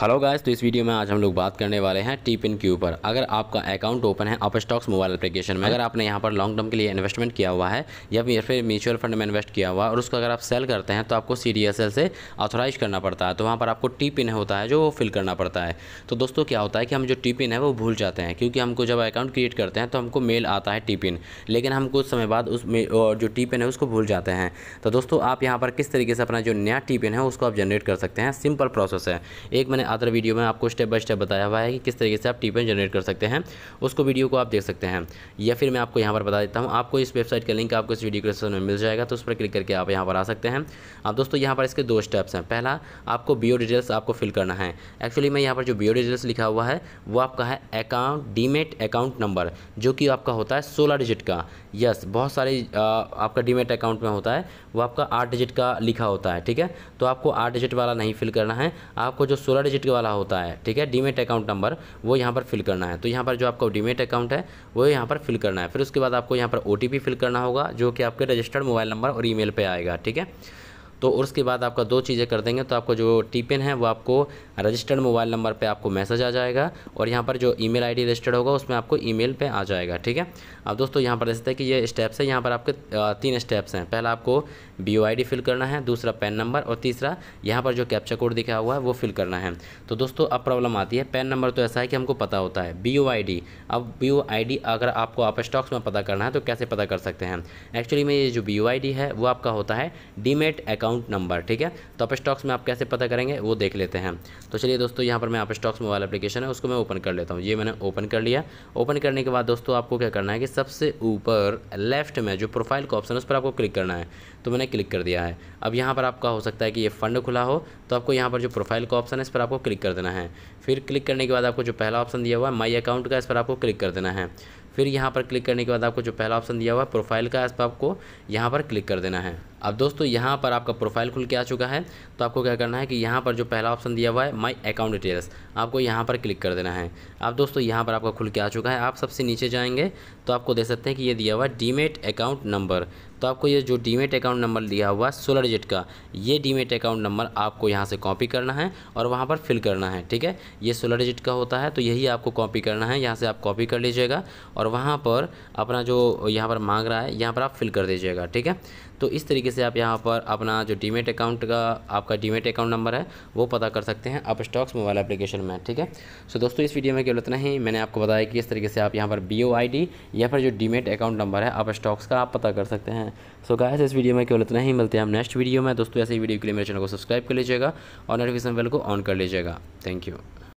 hello guys तो इस वीडियो में आज हम लोग बात करने वाले हैं टी पिन के ऊपर अगर आपका अकाउंट ओपन है अप स्टॉक्स मोबाइल एप्लीकेशन में अगर आपने यहाँ पर लॉन्ग टर्म के लिए इन्वेस्टमेंट किया हुआ है या फिर म्यूचुअल फंड में इन्वेस्ट किया हुआ है और उसको अगर आप सेल करते हैं तो आपको सी से ऑथोराइज करना पड़ता है तो वहाँ पर आपको टी पिन होता है जो वो फिल करना पड़ता है तो दोस्तों क्या होता है कि हम जो टी पिन है वो भूल जाते हैं क्योंकि हमको जब अकाउंट क्रिएट करते हैं तो हमको मेल आता है टी पिन लेकिन हम कुछ समय बाद उस जो टी पिन है उसको भूल जाते हैं तो दोस्तों आप यहाँ पर किस तरीके से अपना जो नया टी पिन है उसको आप जनरेट कर सकते हैं सिंपल प्रोसेस है एक मैंने अदर वीडियो में आपको स्टेप बाय स्टेप बताया हुआ है कि किस तरीके से आप टीपेन जनरेट कर सकते हैं उसको वीडियो को आप देख सकते हैं या फिर मैं आपको यहाँ पर बता देता हूँ आपको इस वेबसाइट का लिंक आपको इस वीडियो डिस्क्रिप्शन में मिल जाएगा तो उस पर क्लिक करके आप यहाँ पर आ सकते हैं अब दोस्तों यहाँ पर इसके दो स्टेप्स हैं पहला आपको बीओ डिटेल्स आपको फिल करना है एक्चुअली मैं यहाँ पर जो बीओ डिटेल्स लिखा हुआ है वो आपका है अकाउंट डीमेट अकाउंट नंबर जो कि आपका होता है सोलह डिजिट का यस बहुत सारे आपका डीमेट अकाउंट में होता है वो आपका आठ डिजिट का लिखा होता है ठीक है तो आपको आठ डिजिट वाला नहीं फिल करना है आपको जो सोलह डिजिट डिजिट वाला होता है ठीक है डीमेट अकाउंट नंबर वो यहाँ पर फिल करना है तो यहाँ पर जो आपका डीमेट अकाउंट है वो यहाँ पर फिल करना है फिर उसके बाद आपको यहाँ पर ओ फिल करना होगा जो कि आपके रजिस्टर्ड मोबाइल नंबर और ई मेल आएगा ठीक है तो उसके बाद आपका दो चीज़ें कर देंगे तो आपको जो टीपिन है वो आपको रजिस्टर्ड मोबाइल नंबर पर आपको मैसेज आ जाएगा और यहाँ पर जो ई मेल रजिस्टर्ड होगा उसमें आपको ई मेल आ जाएगा ठीक है अब दोस्तों यहाँ पर देखते हैं कि ये स्टेप्स है यहाँ पर आपके तीन स्टेप्स हैं पहला आपको बी ओ फिल करना है दूसरा पेन नंबर और तीसरा यहाँ पर जो कैप्चा कोड दिखा हुआ है वो फिल करना है तो दोस्तों अब प्रॉब्लम आती है पेन नंबर तो ऐसा है कि हमको पता होता है बी अब बी अगर आपको आप स्टॉक्स में पता करना है तो कैसे पता कर सकते हैं एक्चुअली में ये जो बी है वो आपका होता है डीमेट अकाउंट नंबर ठीक है तो आप स्टॉक्स में आप कैसे पता करेंगे वो देख लेते हैं तो चलिए दोस्तों यहाँ पर मैं आप स्टॉक्स मोबाइल एप्लीकेशन है उसको मैं ओपन कर लेता हूँ ये मैंने ओपन कर लिया ओपन करने के बाद दोस्तों आपको क्या करना है कि सबसे ऊपर लेफ्ट में जो प्रोफाइल का ऑप्शन है उस पर आपको क्लिक करना है तो मैंने क्लिक कर दिया है अब यहाँ पर आपका हो सकता है कि ये फंड खुला हो तो आपको यहाँ पर जो प्रोफाइल का ऑप्शन है इस पर आपको क्लिक कर देना है फिर क्लिक करने के बाद आपको जो पहला ऑप्शन दिया हुआ है माई अकाउंट का इस पर आपको क्लिक कर देना है फिर यहाँ पर क्लिक करने के बाद आपको जो पहला ऑप्शन दिया हुआ है प्रोफाइल का इस पर आपको यहाँ पर क्लिक कर देना है अब दोस्तों यहाँ पर आपका प्रोफाइल खुल के आ चुका है तो आपको क्या करना है कि यहाँ पर जो पहला ऑप्शन दिया हुआ है माई अकाउंट डिटेल्स आपको यहाँ पर क्लिक कर देना है अब दोस्तों यहाँ पर आपका खुल के आ चुका है आप सबसे नीचे जाएंगे तो आपको देख सकते हैं कि ये दिया हुआ है डीमेट अकाउंट नंबर तो आपको ये जो डीमेट अकाउंट नंबर दिया हुआ है सोलह डिजिट का ये डीमेट अकाउंट नंबर आपको यहाँ से कॉपी करना है और वहाँ पर फिल करना है ठीक है ये सोलह डिजिट का होता है तो यही आपको कॉपी करना है यहाँ से आप कॉपी कर लीजिएगा और वहाँ पर अपना जो यहाँ पर मांग रहा है यहाँ पर आप फिल कर दीजिएगा ठीक है तो इस तरीके तरीके से आप यहाँ पर अपना जो डीमेट अकाउंट का आपका डीमेट अकाउंट नंबर है वो पता कर सकते हैं आप स्टॉक्स मोबाइल एप्लीकेशन में ठीक है सो दोस्तों इस वीडियो में केवल इतना ही मैंने आपको बताया कि इस तरीके से आप यहाँ पर बी ओ आई डी या फिर जो डीमेट अकाउंट नंबर है आप स्टॉक्स का आप पता कर सकते हैं सो so गाइस इस वीडियो में केवल इतना ही मिलते हैं हम नेक्स्ट वीडियो में दोस्तों ऐसे ही वीडियो के लिए मेरे चैनल को सब्सक्राइब कर लीजिएगा और नोटिफिकेशन बेल को ऑन कर लीजिएगा थैंक यू